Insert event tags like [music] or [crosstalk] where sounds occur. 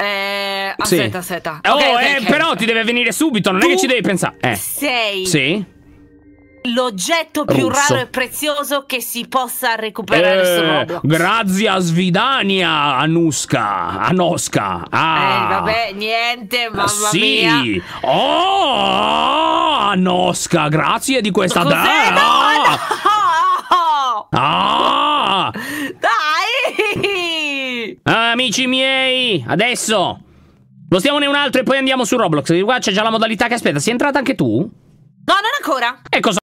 Eh, aspetta, sì. aspetta. Oh, okay, okay, eh, okay. però ti deve venire subito, non tu è che ci devi pensare. Eh. Sei. Sì. L'oggetto più Russo. raro e prezioso che si possa recuperare eh, su Roblox. Grazie a Svidania, Anuska, Anoska. Ah. Eh, vabbè, niente, mamma sì. mia. Oh, Anoska, grazie di questa Cos'è? data. no, no. Ah. [laughs] ah. Dai! Ah, amici miei, adesso Spostiamone un altro e poi andiamo su Roblox. Qua c'è già la modalità che aspetta. Sei entrata anche tu? No, non ancora. E cosa?